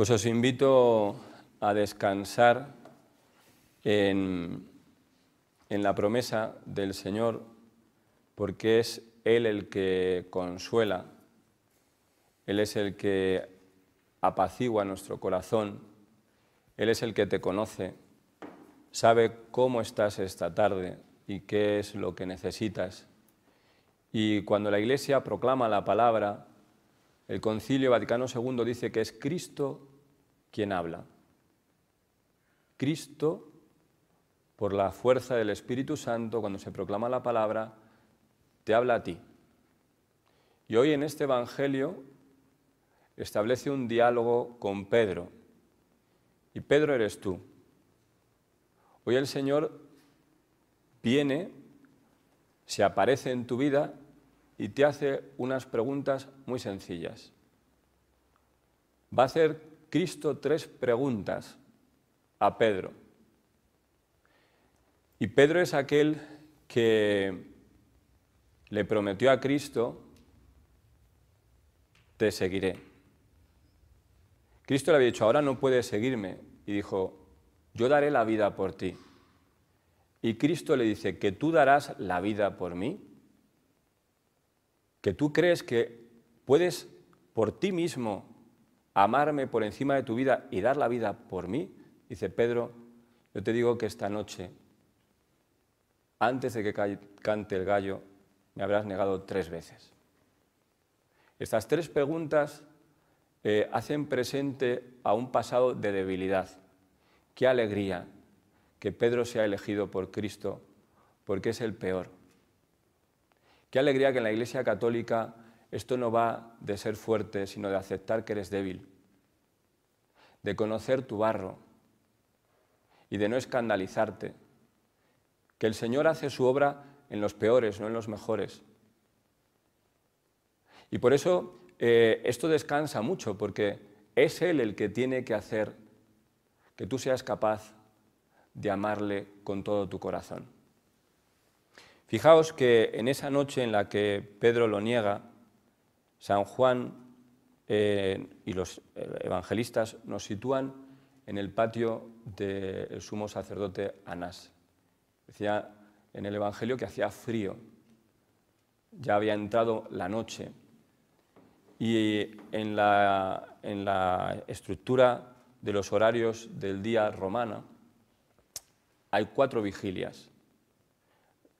Pues os invito a descansar en, la promesa del Señor, porque es Él el que consuela, Él es el que apacigua nuestro corazón, Él es el que te conoce, sabe cómo estás esta tarde y qué es lo que necesitas. Y cuando la Iglesia proclama la palabra, el Concilio Vaticano II dice que es Cristo ¿Quién habla. Cristo, por la fuerza del Espíritu Santo, cuando se proclama la palabra, te habla a ti. Y hoy en este Evangelio establece un diálogo con Pedro. Y Pedro eres tú. Hoy el Señor viene, se aparece en tu vida y te hace unas preguntas muy sencillas. Va a hacer Cristo tres preguntas a Pedro. Y Pedro es aquel que le prometió a Cristo, te seguiré. Cristo le había dicho, ahora no puedes seguirme. Y dijo, yo daré la vida por ti. Y Cristo le dice, que tú darás la vida por mí. Que tú crees que puedes por ti mismo amarme por encima de tu vida y dar la vida por mí, dice Pedro, yo te digo que esta noche, antes de que cante el gallo, me habrás negado tres veces. Estas tres preguntas eh, hacen presente a un pasado de debilidad. Qué alegría que Pedro sea elegido por Cristo, porque es el peor. Qué alegría que en la Iglesia Católica esto no va de ser fuerte, sino de aceptar que eres débil, de conocer tu barro y de no escandalizarte. Que el Señor hace su obra en los peores, no en los mejores. Y por eso eh, esto descansa mucho, porque es Él el que tiene que hacer que tú seas capaz de amarle con todo tu corazón. Fijaos que en esa noche en la que Pedro lo niega, San Juan eh, y los eh, evangelistas nos sitúan en el patio del sumo sacerdote Anás. Decía en el Evangelio que hacía frío, ya había entrado la noche. Y eh, en la, estructura de los horarios del día romano hay cuatro vigilias.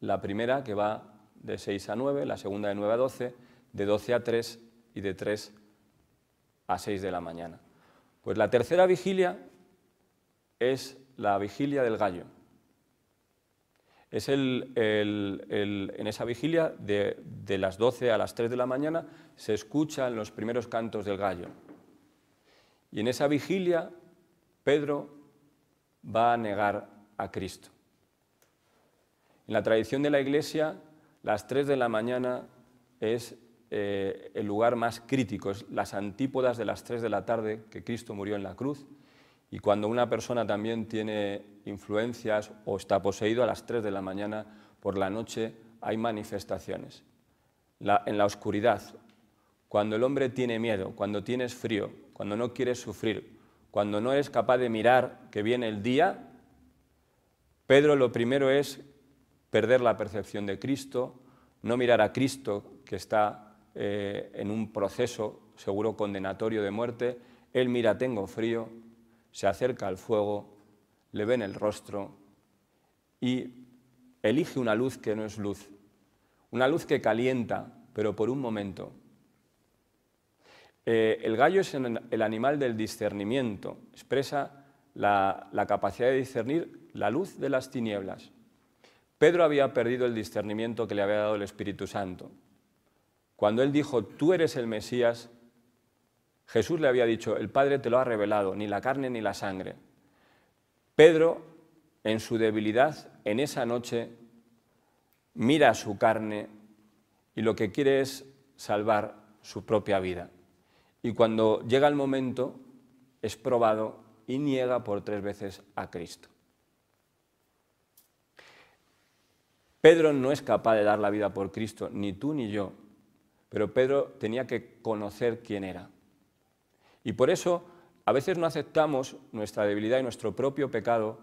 La primera que va de 6 a 9, la segunda de nueve a doce de 12 a 3 y de 3 a 6 de la mañana. Pues la tercera vigilia es la vigilia del gallo. Es el, en esa vigilia, de, de, las 12 a las 3 de la mañana, se escuchan los primeros cantos del gallo. Y en esa vigilia, Pedro va a negar a Cristo. En la tradición de la Iglesia, las 3 de la mañana es eh, el lugar más crítico, es las antípodas de las 3 de la tarde que Cristo murió en la cruz. Y cuando una persona también tiene influencias o está poseído a las 3 de la mañana, por la noche hay manifestaciones. en la oscuridad, cuando el hombre tiene miedo, cuando tienes frío, cuando no quieres sufrir, cuando no eres capaz de mirar que viene el día, Pedro lo primero es perder la percepción de Cristo, no mirar a Cristo que está eh, en un proceso seguro condenatorio de muerte, él mira, tengo frío, se acerca al fuego, le ven el rostro y elige una luz que no es luz, una luz que calienta, pero por un momento. Eh, el gallo es el animal del discernimiento, expresa la capacidad de discernir la luz de las tinieblas. Pedro había perdido el discernimiento que le había dado el Espíritu Santo. Cuando él dijo, tú eres el Mesías, Jesús le había dicho, el Padre te lo ha revelado, ni la carne ni la sangre. Pedro, en su debilidad, en esa noche, mira su carne y lo que quiere es salvar su propia vida. Y cuando llega el momento, es probado y niega por tres veces a Cristo. Pedro no es capaz de dar la vida por Cristo, ni tú ni yo, pero Pedro tenía que conocer quién era. Y por eso a veces no aceptamos nuestra debilidad y nuestro propio pecado,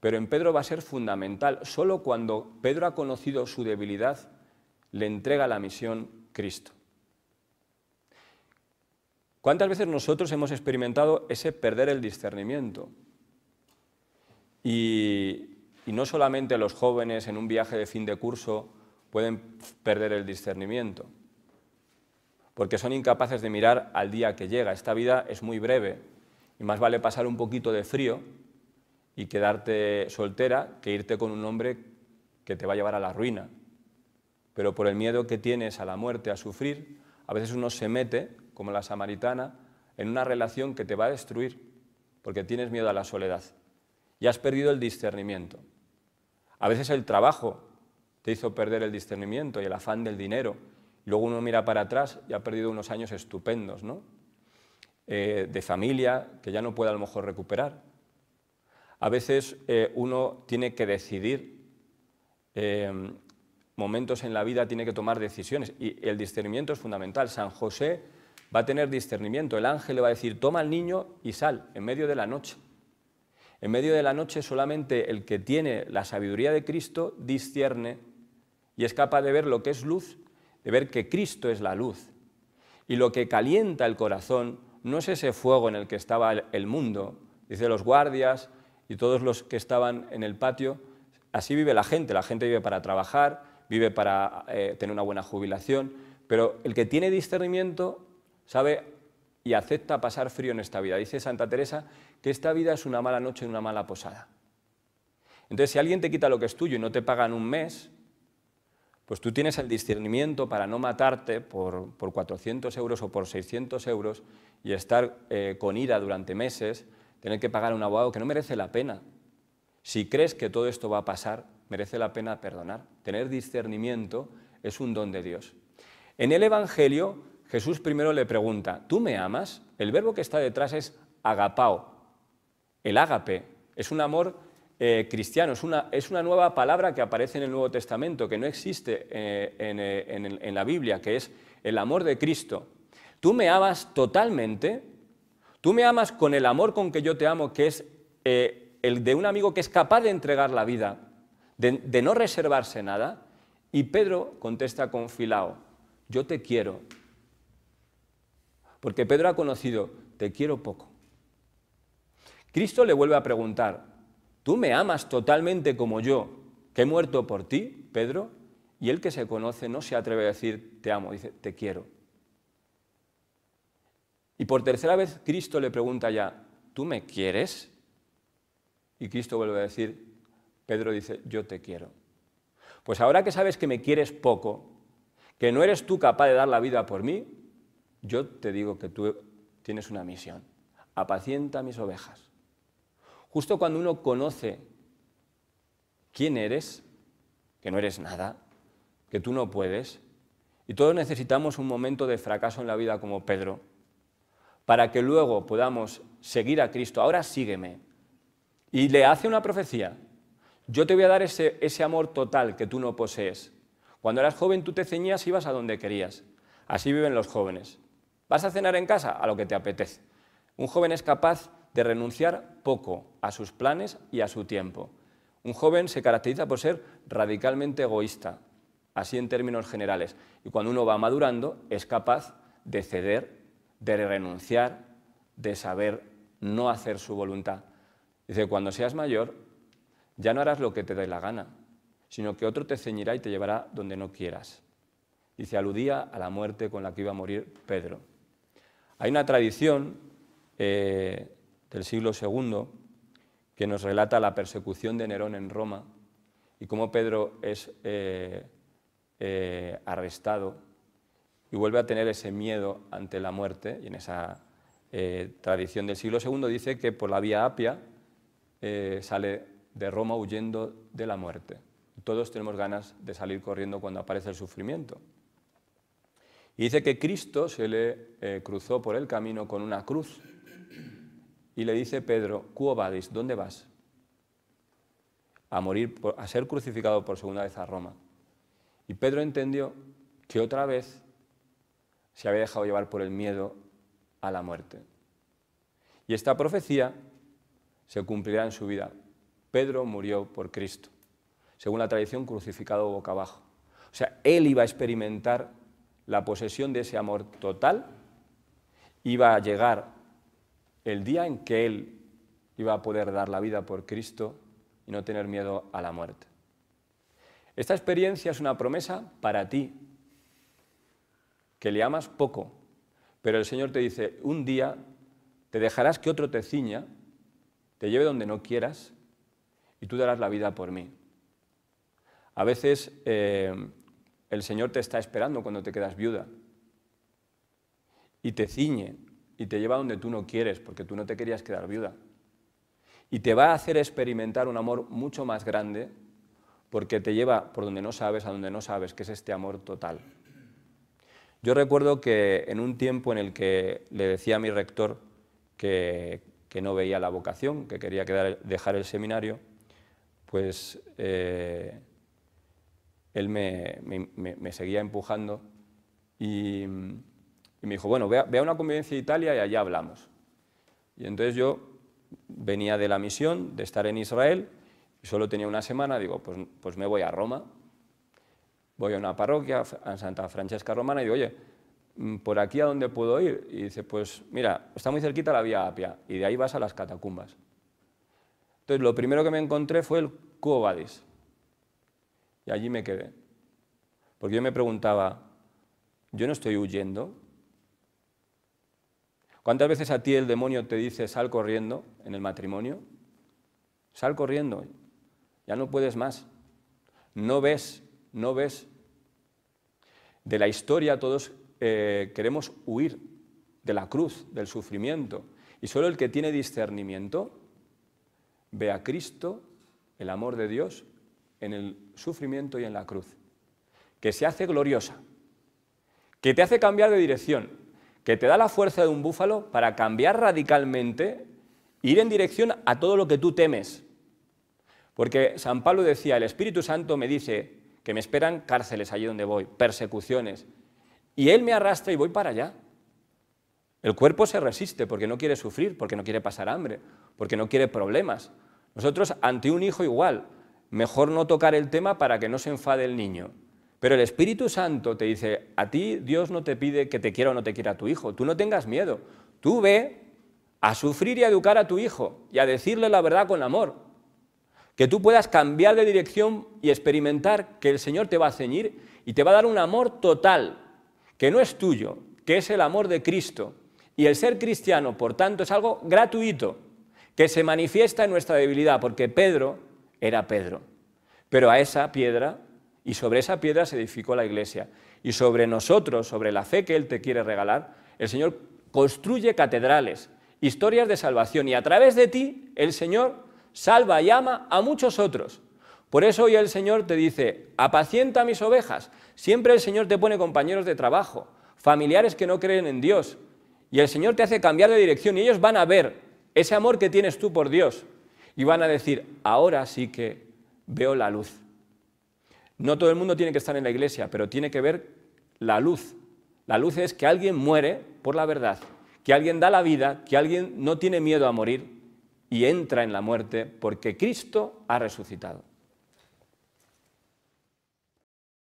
pero en Pedro va a ser fundamental. Solo cuando Pedro ha conocido su debilidad, le entrega la misión Cristo. ¿Cuántas veces nosotros hemos experimentado ese perder el discernimiento? Y, no solamente los jóvenes en un viaje de fin de curso pueden perder el discernimiento porque son incapaces de mirar al día que llega. Esta vida es muy breve y más vale pasar un poquito de frío y quedarte soltera que irte con un hombre que te va a llevar a la ruina. Pero por el miedo que tienes a la muerte, a sufrir, a veces uno se mete, como la samaritana, en una relación que te va a destruir, porque tienes miedo a la soledad y has perdido el discernimiento. A veces el trabajo te hizo perder el discernimiento y el afán del dinero Luego uno mira para atrás y ha perdido unos años estupendos, ¿no? Eh, de familia que ya no puede a lo mejor recuperar. A veces eh, uno tiene que decidir em, momentos en la vida, tiene que tomar decisiones y el discernimiento es fundamental. San José va a tener discernimiento, el ángel le va a decir, toma al niño y sal en medio de la noche. En medio de la noche solamente el que tiene la sabiduría de Cristo discierne y es capaz de ver lo que es luz de ver que Cristo es la luz. Y lo que calienta el corazón no es ese fuego en el que estaba el mundo. Dice los guardias y todos los que estaban en el patio, así vive la gente. La gente vive para trabajar, vive para eh, tener una buena jubilación, pero el que tiene discernimiento sabe y acepta pasar frío en esta vida. Dice Santa Teresa que esta vida es una mala noche y una mala posada. Entonces, si alguien te quita lo que es tuyo y no te pagan un mes, pues tú tienes el discernimiento para no matarte por, 400 euros o por 600 euros y estar eh, con ira durante meses, tener que pagar a un abogado que no merece la pena. Si crees que todo esto va a pasar, merece la pena perdonar. Tener discernimiento es un don de Dios. En el Evangelio, Jesús primero le pregunta, ¿tú me amas? El verbo que está detrás es agapao. El ágape es un amor eh, es una, es una, nueva palabra que aparece en el Nuevo Testamento, que no existe eh, eh, en, la Biblia, que es el amor de Cristo. Tú me amas totalmente, tú me amas con el amor con que yo te amo, que es el de un amigo que es capaz de entregar la vida, de no reservarse nada. Y Pedro contesta con Filao, yo te quiero. Porque Pedro ha conocido, te quiero poco. Cristo le vuelve a preguntar, ¿Tú me amas totalmente como yo, que he muerto por ti, Pedro? Y el que se conoce no se atreve a decir, te amo, dice, te quiero. Y por tercera vez Cristo le pregunta ya, ¿tú me quieres? Y Cristo vuelve a decir, Pedro dice, yo te quiero. Pues ahora que sabes que me quieres poco, que no eres tú capaz de dar la vida por mí, yo te digo que tú tienes una misión. Apacienta mis ovejas. Justo cuando uno conoce quién eres, que no eres nada, que tú no puedes, y todos necesitamos un momento de fracaso en la vida como Pedro, para que luego podamos seguir a Cristo. Ahora sígueme. Y le hace una profecía. Yo te voy a dar ese, ese amor total que tú no posees. Cuando eras joven tú te ceñías y ibas a donde querías. Así viven los jóvenes. ¿Vas a cenar en casa? A lo que te apetece. Un joven es capaz de renunciar poco a sus planes y a su tiempo. Un joven se caracteriza por ser radicalmente egoísta, así en términos generales, y cuando uno va madurando es capaz de ceder, de renunciar, de saber no hacer su voluntad. Dice, cuando seas mayor, ya no harás lo que te dé la gana, sino que otro te ceñirá y te llevará donde no quieras. Dice, aludía a la muerte con la que iba a morir Pedro. Hay una tradición eh, del siglo II que nos relata la persecución de Nerón en Roma y cómo Pedro es eh, eh, arrestado y vuelve a tener ese miedo ante la muerte. Y en esa eh, tradición del siglo II dice que por la vía Apia sale de Roma huyendo de la muerte. Todos tenemos ganas de salir corriendo cuando aparece el sufrimiento. Y dice que Cristo se le cruzó por el camino con una cruz y le dice Pedro, cuo vadis, ¿dónde vas? A morir, a ser crucificado por segunda vez a Roma. Y Pedro entendió que otra vez se había dejado llevar por el miedo a la muerte. Y esta profecía se cumplirá en su vida. Pedro murió por Cristo, según la tradición crucificado boca abajo. O sea, él iba a experimentar la posesión de ese amor total, iba a llegar el día en que él iba a poder dar la vida por Cristo y no tener miedo a la muerte. Esta experiencia es una promesa para ti, que le amas poco, pero el Señor te dice, un día te dejarás que otro te ciña, te lleve donde no quieras y tú darás la vida por mí. A veces eh, el Señor te está esperando cuando te quedas viuda y te ciñe y te lleva donde tú no quieres, porque tú no te querías quedar viuda. Y te va a hacer experimentar un amor mucho más grande, porque te lleva por donde no sabes, a donde no sabes, que es este amor total. Yo recuerdo que en un tiempo en el que le decía a mi rector que, no veía la vocación, que quería dejar el seminario, pues eh, él me seguía empujando y y me dijo, bueno, ve a una convivencia de Italia y allá hablamos. Y entonces yo venía de la misión, de estar en Israel, y solo tenía una semana, digo, pues, pues me voy a Roma, voy a una parroquia, a Santa Francesca Romana, y digo, oye, mm, ¿por aquí a dónde puedo ir? Y dice, pues mira, está muy cerquita la Vía Apia, y de ahí vas a las catacumbas. Entonces lo primero que me encontré fue el Cuobadis, y allí me quedé. Porque yo me preguntaba, yo no estoy huyendo, ¿Cuántas veces a ti el demonio te dice sal corriendo en el matrimonio? Sal corriendo, ya no puedes más. No ves, no ves. De la historia todos eh, queremos huir de la cruz, del sufrimiento. Y solo el que tiene discernimiento ve a Cristo, el amor de Dios, en el sufrimiento y en la cruz, que se hace gloriosa, que te hace cambiar de dirección, que te da la fuerza de un búfalo para cambiar radicalmente, ir en dirección a todo lo que tú temes. Porque San Pablo decía, el Espíritu Santo me dice que me esperan cárceles allí donde voy, persecuciones, y Él me arrastra y voy para allá. El cuerpo se resiste porque no quiere sufrir, porque no quiere pasar hambre, porque no quiere problemas. Nosotros ante un hijo igual, mejor no tocar el tema para que no se enfade el niño. Pero el Espíritu Santo te dice, a ti Dios no te pide que te quiera o no te quiera tu hijo, tú no tengas miedo, tú ve a sufrir y a educar a tu hijo y a decirle la verdad con amor, que tú puedas cambiar de dirección y experimentar que el Señor te va a ceñir y te va a dar un amor total, que no es tuyo, que es el amor de Cristo. Y el ser cristiano, por tanto, es algo gratuito, que se manifiesta en nuestra debilidad, porque Pedro era Pedro. Pero a esa piedra y sobre esa piedra se edificó la iglesia. Y sobre nosotros, sobre la fe que Él te quiere regalar, el Señor construye catedrales, historias de salvación y a través de ti el Señor salva y ama a muchos otros. Por eso hoy el Señor te dice, apacienta mis ovejas. Siempre el Señor te pone compañeros de trabajo, familiares que no creen en Dios. Y el Señor te hace cambiar de dirección y ellos van a ver ese amor que tienes tú por Dios. Y van a decir, ahora sí que veo la luz. No todo el mundo tiene que estar en la iglesia, pero tiene que ver la luz. La luz es que alguien muere por la verdad, que alguien da la vida, que alguien no tiene miedo a morir y entra en la muerte porque Cristo ha resucitado.